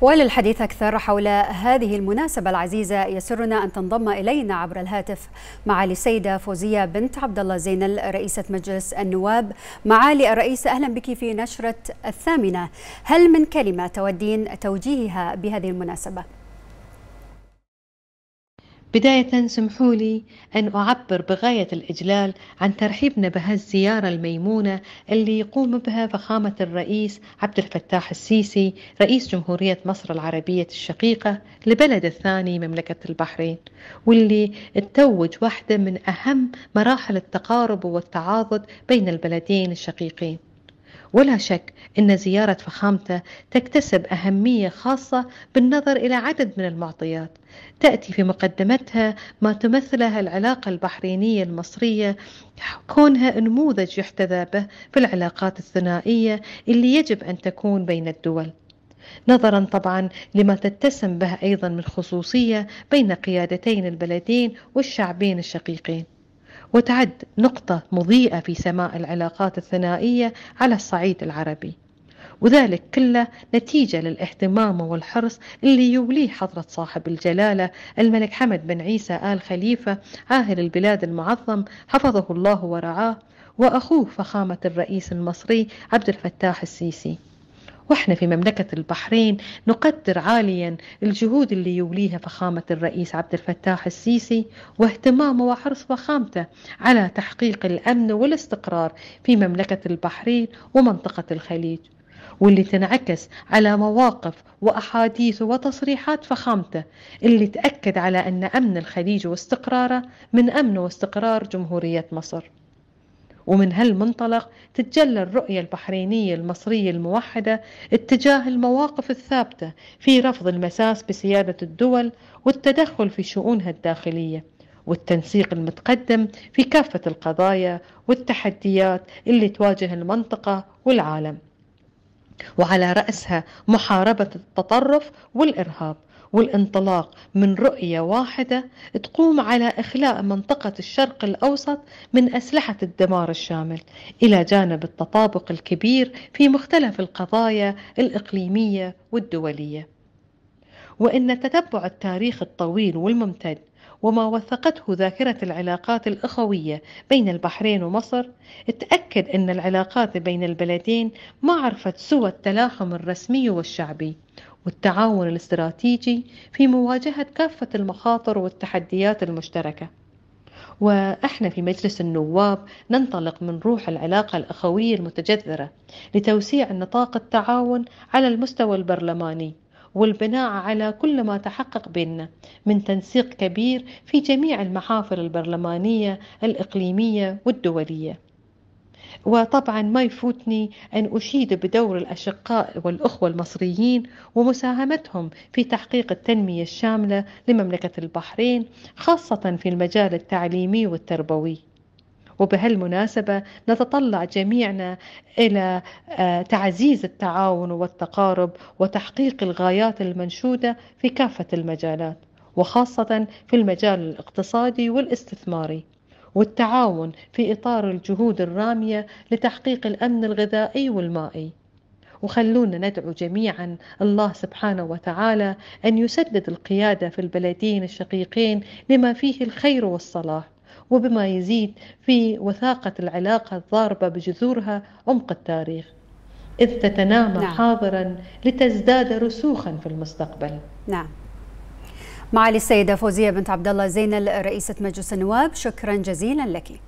وللحديث أكثر حول هذه المناسبة العزيزة يسرنا أن تنضم إلينا عبر الهاتف معالي السيدة فوزية بنت عبد الله زينل رئيسة مجلس النواب معالي الرئيس أهلا بك في نشرة الثامنة هل من كلمة تودين توجيهها بهذه المناسبة؟ بداية سمحوا لي أن أعبر بغاية الإجلال عن ترحيبنا بهالزيارة الميمونة اللي يقوم بها فخامة الرئيس عبد الفتاح السيسي رئيس جمهورية مصر العربية الشقيقة لبلد الثاني مملكة البحرين واللي توج واحدة من أهم مراحل التقارب والتعاضد بين البلدين الشقيقين ولا شك أن زيارة فخامته تكتسب أهمية خاصة بالنظر إلى عدد من المعطيات تأتي في مقدمتها ما تمثله العلاقة البحرينية المصرية كونها نموذج يحتذى به في العلاقات الثنائية اللي يجب أن تكون بين الدول نظرا طبعا لما تتسم به أيضا من خصوصية بين قيادتين البلدين والشعبين الشقيقين وتعد نقطة مضيئة في سماء العلاقات الثنائية على الصعيد العربي وذلك كله نتيجة للاهتمام والحرص اللي يوليه حضرة صاحب الجلالة الملك حمد بن عيسى آل خليفة عاهل البلاد المعظم حفظه الله ورعاه وأخوه فخامة الرئيس المصري عبد الفتاح السيسي واحنا في مملكة البحرين نقدر عاليا الجهود اللي يوليها فخامة الرئيس عبد الفتاح السيسي واهتمامه وحرص فخامته على تحقيق الأمن والاستقرار في مملكة البحرين ومنطقة الخليج واللي تنعكس على مواقف وأحاديث وتصريحات فخامته اللي تأكد على أن أمن الخليج واستقراره من أمن واستقرار جمهورية مصر ومن هالمنطلق تتجلى الرؤية البحرينية المصرية الموحدة اتجاه المواقف الثابتة في رفض المساس بسيادة الدول والتدخل في شؤونها الداخلية والتنسيق المتقدم في كافة القضايا والتحديات اللي تواجه المنطقة والعالم وعلى رأسها محاربة التطرف والإرهاب والانطلاق من رؤية واحدة تقوم على إخلاء منطقة الشرق الأوسط من أسلحة الدمار الشامل إلى جانب التطابق الكبير في مختلف القضايا الإقليمية والدولية وإن تتبع التاريخ الطويل والممتد وما وثقته ذاكرة العلاقات الأخوية بين البحرين ومصر تأكد أن العلاقات بين البلدين ما عرفت سوى التلاحم الرسمي والشعبي والتعاون الاستراتيجي في مواجهة كافة المخاطر والتحديات المشتركة واحنا في مجلس النواب ننطلق من روح العلاقه الاخويه المتجذره لتوسيع نطاق التعاون على المستوى البرلماني والبناء على كل ما تحقق بيننا من تنسيق كبير في جميع المحافل البرلمانيه الاقليميه والدوليه وطبعا ما يفوتني أن أشيد بدور الأشقاء والأخوة المصريين ومساهمتهم في تحقيق التنمية الشاملة لمملكة البحرين خاصة في المجال التعليمي والتربوي وبهالمناسبة نتطلع جميعنا إلى آه، تعزيز التعاون والتقارب وتحقيق الغايات المنشودة في كافة المجالات وخاصة في المجال الاقتصادي والاستثماري والتعاون في إطار الجهود الرامية لتحقيق الأمن الغذائي والمائي وخلونا ندعو جميعا الله سبحانه وتعالى أن يسدد القيادة في البلدين الشقيقين لما فيه الخير والصلاح وبما يزيد في وثاقة العلاقة الضاربة بجذورها عمق التاريخ إذ تتنامى نعم. حاضرا لتزداد رسوخا في المستقبل نعم معالي السيدة فوزية بنت عبد الله زينل رئيسة مجلس النواب شكرا جزيلا لك